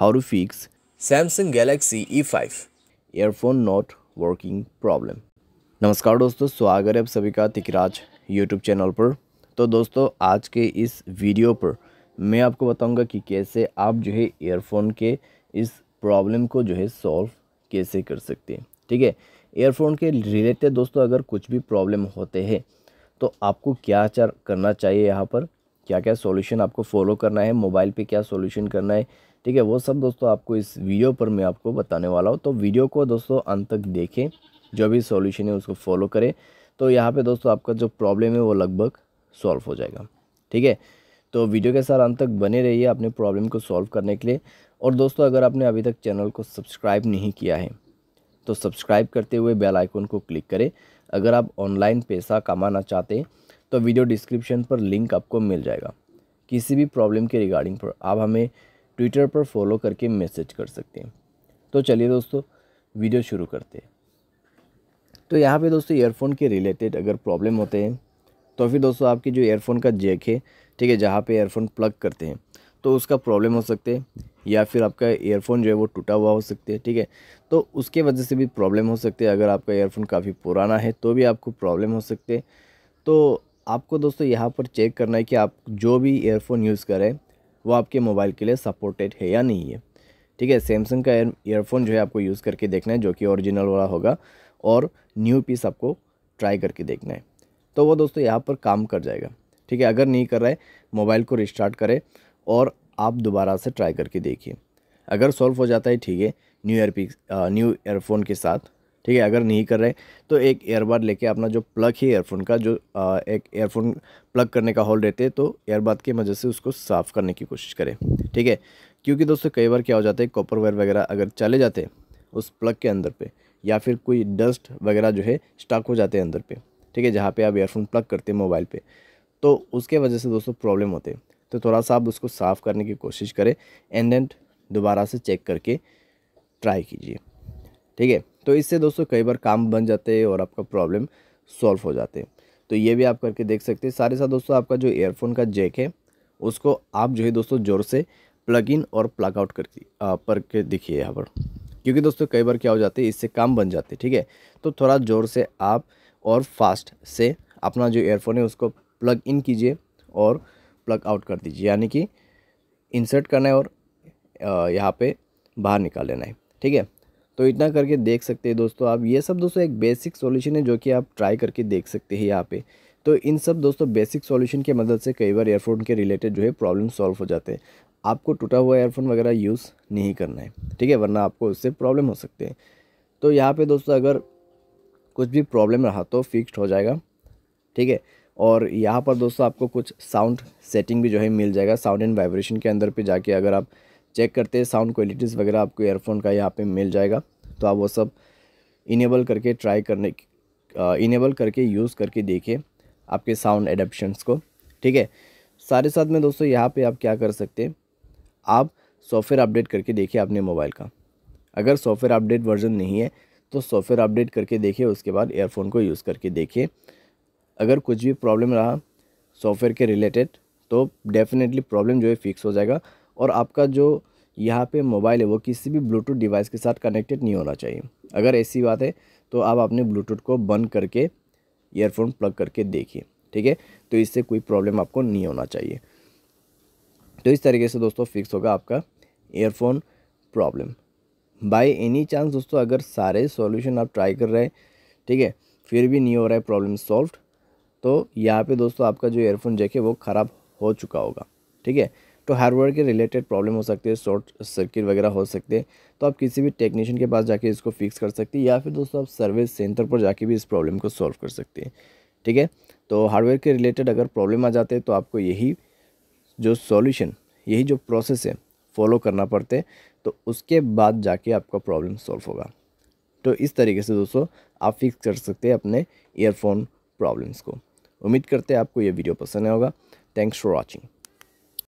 how to fix Samsung Galaxy E five earphone not working problem नमस्कार दोस्तों स्वागत है आप सभी का तिकराज यूट्यूब चैनल पर तो दोस्तों आज के इस वीडियो पर मैं आपको बताऊंगा कि कैसे आप जो है एयरफोन के इस प्रॉब्लम को जो है सॉल्व कैसे कर सकते हैं ठीक है एयरफोन के रिलेटेड दोस्तों अगर कुछ भी प्रॉब्लम होते हैं तो आपको क्या करना चाहिए यहाँ पर क्या क्या सॉल्यूशन आपको फॉलो करना है मोबाइल पे क्या सॉल्यूशन करना है ठीक है वो सब दोस्तों आपको इस वीडियो पर मैं आपको बताने वाला हूँ तो वीडियो को दोस्तों अंत तक देखें जो भी सॉल्यूशन है उसको फॉलो करें तो यहाँ पे दोस्तों आपका जो प्रॉब्लम है वो लगभग सॉल्व हो जाएगा ठीक है तो वीडियो के साथ अंत तक बने रहिए अपने प्रॉब्लम को सॉल्व करने के लिए और दोस्तों अगर आपने अभी तक चैनल को सब्सक्राइब नहीं किया है तो सब्सक्राइब करते हुए बेल आइकन को क्लिक करें अगर आप ऑनलाइन पैसा कमाना चाहते हैं तो वीडियो डिस्क्रिप्शन पर लिंक आपको मिल जाएगा किसी भी प्रॉब्लम के रिगार्डिंग पर आप हमें ट्विटर पर फॉलो करके मैसेज कर सकते हैं तो चलिए दोस्तों वीडियो शुरू करते हैं तो यहाँ पे दोस्तों ईयरफोन के रिलेटेड अगर प्रॉब्लम होते हैं तो फिर दोस्तों आपकी जो ईयरफोन का जैक है ठीक है जहाँ पे ईयरफोन प्लग करते हैं तो उसका प्रॉब्लम हो सकते हैं या फिर आपका ईयरफोन जो है वो टूटा हुआ हो सकता है ठीक है तो उसके वजह से भी प्रॉब्लम हो सकती है अगर आपका ईयरफोन काफ़ी पुराना है तो भी आपको प्रॉब्लम हो सकते तो आपको दोस्तों यहाँ पर चेक करना है कि आप जो भी ईयरफोन यूज़ करें वो आपके मोबाइल के लिए सपोर्टेड है या नहीं है ठीक है सैमसंग का ईयरफोन जो है आपको यूज़ करके देखना है जो कि ओरिजिनल वाला होगा और न्यू पीस आपको ट्राई करके देखना है तो वो दोस्तों यहाँ पर काम कर जाएगा ठीक है अगर नहीं कर रहा है मोबाइल को रिस्टार्ट करें और आप दोबारा से ट्राई करके देखिए अगर सॉल्व हो जाता है ठीक है new year P new earphone के साथ ठीक है अगर नहीं कर रहे तो एक एयरबड लेके अपना जो प्लग है एयरफोन का जो आ, एक एयरफोन प्लग करने का होल रहते हैं तो एयरबड की मदद से उसको साफ़ करने की कोशिश करें ठीक है क्योंकि दोस्तों कई बार क्या हो जाता है कॉपर वायर वगैरह अगर चले जाते उस प्लग के अंदर पे या फिर कोई डस्ट वगैरह जो है स्टाक हो जाते हैं अंदर पर ठीक है जहाँ पर आप एयरफोन प्लग करते हैं मोबाइल पर तो उसके वजह से दोस्तों प्रॉब्लम होते हैं तो थोड़ा सा आप उसको साफ़ करने की कोशिश करें एंड एंड दोबारा से चेक करके ट्राई कीजिए ठीक है तो इससे दोस्तों कई बार काम बन जाते हैं और आपका प्रॉब्लम सॉल्व हो जाते हैं तो ये भी आप करके देख सकते हैं सारे साथ दोस्तों आपका जो एयरफोन का जैक है उसको आप जो है दोस्तों ज़ोर से प्लग इन और प्लग आउट करके पर के दिखिए यहाँ पर क्योंकि दोस्तों कई बार क्या हो जाते हैं इससे काम बन जाते हैं ठीक है तो थोड़ा ज़ोर से आप और फास्ट से अपना जो एयरफोन है उसको प्लग इन कीजिए और प्लग आउट कर दीजिए यानी कि इंसर्ट करना है और यहाँ पे बाहर निकाल लेना है ठीक है तो इतना करके देख सकते हैं दोस्तों आप ये सब दोस्तों एक बेसिक सॉल्यूशन है जो कि आप ट्राई करके देख सकते हैं यहाँ पे तो इन सब दोस्तों बेसिक सॉल्यूशन की मदद से कई बार एयरफोन के रिलेटेड जो है प्रॉब्लम सॉल्व हो जाते हैं आपको टूटा हुआ एयरफोन वगैरह यूज़ नहीं करना है ठीक है वरना आपको उससे प्रॉब्लम हो सकते हैं तो यहाँ पर दोस्तों अगर कुछ भी प्रॉब्लम रहा तो फ़िक्सड हो जाएगा ठीक है और यहाँ पर दोस्तों आपको कुछ साउंड सेटिंग भी जो है मिल जाएगा साउंड एंड वाइब्रेशन के अंदर पर जाके अगर आप चेक करते हैं साउंड क्वालिटीज़ वगैरह आपको एयरफोन का यहाँ पे मिल जाएगा तो आप वो सब इनेबल करके ट्राई करने इनेबल करके यूज़ करके देखें आपके साउंड एडप्शनस को ठीक है सारे साथ में दोस्तों यहाँ पे आप क्या कर सकते हैं आप सॉफ्टवेयर अपडेट करके देखिए अपने मोबाइल का अगर सॉफ्टवेयर अपडेट वर्जन नहीं है तो सॉफ्टवेयर अपडेट करके देखिए उसके बाद एयरफोन को यूज़ करके देखिए अगर कुछ भी प्रॉब्लम रहा सॉफ्टवेयर के रिलेटेड तो डेफिनेटली प्रॉब्लम जो है फिक्स हो जाएगा और आपका जो यहाँ पे मोबाइल है वो किसी भी ब्लूटूथ डिवाइस के साथ कनेक्टेड नहीं होना चाहिए अगर ऐसी बात है तो आप अपने ब्लूटूथ को बंद करके ईयरफोन प्लग करके देखिए ठीक है तो इससे कोई प्रॉब्लम आपको नहीं होना चाहिए तो इस तरीके से दोस्तों फिक्स होगा आपका earphone problem by any chance दोस्तों अगर सारे सॉल्यूशन आप ट्राई कर रहे हैं ठीक है फिर भी नहीं हो रहा है प्रॉब्लम सॉल्व तो यहाँ पे दोस्तों आपका जो ईयरफोन जैक है वो ख़राब हो चुका होगा ठीक है तो हार्डवेयर के रिलेटेड प्रॉब्लम हो सकती है शॉर्ट सर्किट वगैरह हो सकते हैं तो आप किसी भी टेक्नीशियन के पास जाके इसको फिक्स कर सकते हैं या फिर दोस्तों आप सर्विस सेंटर पर जाके भी इस प्रॉब्लम को सॉल्व कर सकते हैं ठीक है तो हार्डवेयर के रिलेटेड अगर प्रॉब्लम आ जाते हैं तो आपको यही जो सॉल्यूशन यही जो प्रोसेस है फॉलो करना पड़ते हैं तो उसके बाद जाके आपका प्रॉब्लम सॉल्व होगा तो इस तरीके से दोस्तों आप फिक्स कर सकते हैं अपने ईयरफोन प्रॉब्लम्स को उम्मीद करते हैं आपको ये वीडियो पसंद आएगा थैंक्स फॉर वॉचिंग